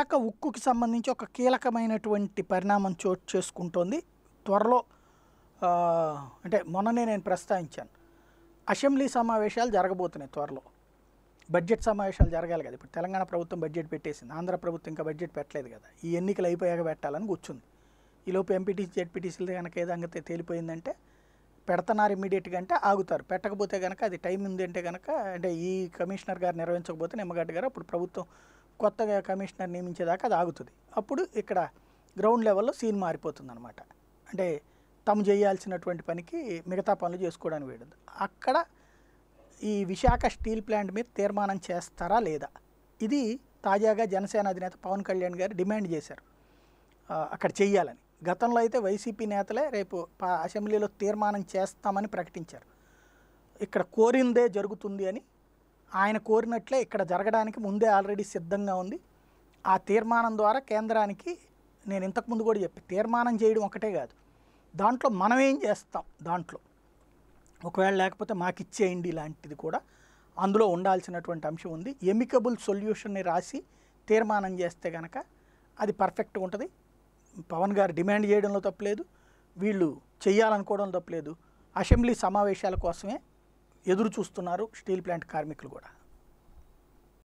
విశాఖ ఉక్కుకి సంబంధించి ఒక కీలకమైనటువంటి పరిణామం చోటు చేసుకుంటోంది త్వరలో అంటే మొన్ననే నేను ప్రస్తావించాను అసెంబ్లీ సమావేశాలు జరగబోతున్నాయి త్వరలో బడ్జెట్ సమావేశాలు జరగాలి కదా ఇప్పుడు తెలంగాణ ప్రభుత్వం బడ్జెట్ పెట్టేసింది ఆంధ్ర ప్రభుత్వం ఇంకా బడ్జెట్ పెట్టలేదు కదా ఈ ఎన్నికలు అయిపోయాక పెట్టాలని కూర్చుంది ఈలోపు ఎంపీటీసీ జెడ్పీటీసీలు కనుక ఏదంగతే తేలిపోయిందంటే పెడతన్నారు ఇమీడియట్గా అంటే ఆగుతారు పెట్టకపోతే కనుక అది టైం ఉంది అంటే కనుక అంటే ఈ కమిషనర్ గారు నిర్వహించకపోతే నిమ్మగడ్డ గారు అప్పుడు ప్రభుత్వం కొత్తగా కమిషనర్ నియమించేదాకా అది ఆగుతుంది అప్పుడు ఇక్కడ గ్రౌండ్ లెవెల్లో సీన్ మారిపోతుంది అనమాట అంటే తాము చేయాల్సినటువంటి పనికి మిగతా పనులు చేసుకోవడానికి వేయడం అక్కడ ఈ విశాఖ స్టీల్ ప్లాంట్ మీద తీర్మానం చేస్తారా లేదా ఇది తాజాగా జనసేన అధినేత పవన్ కళ్యాణ్ గారు డిమాండ్ చేశారు అక్కడ చేయాలని గతంలో అయితే వైసీపీ నేతలే రేపు అసెంబ్లీలో తీర్మానం చేస్తామని ప్రకటించారు ఇక్కడ కోరిందే జరుగుతుంది అని ఆయన కోరినట్లే ఇక్కడ జరగడానికి ముందే ఆల్రెడీ సిద్ధంగా ఉంది ఆ తీర్మానం ద్వారా కేంద్రానికి నేను ఇంతకుముందు కూడా చెప్పి తీర్మానం చేయడం ఒకటే కాదు దాంట్లో మనం ఏం చేస్తాం దాంట్లో ఒకవేళ లేకపోతే మాకు ఇచ్చేయండి ఇలాంటిది కూడా అందులో ఉండాల్సినటువంటి అంశం ఉంది ఎమికబుల్ సొల్యూషన్ని రాసి తీర్మానం చేస్తే కనుక అది పర్ఫెక్ట్గా ఉంటుంది పవన్ గారు డిమాండ్ చేయడంలో తప్పలేదు వీళ్ళు చేయాలనుకోవడంలో తప్పలేదు అసెంబ్లీ సమావేశాల కోసమే ఎదురు చూస్తున్నారు స్టీల్ ప్లాంట్ కార్మికులు కూడా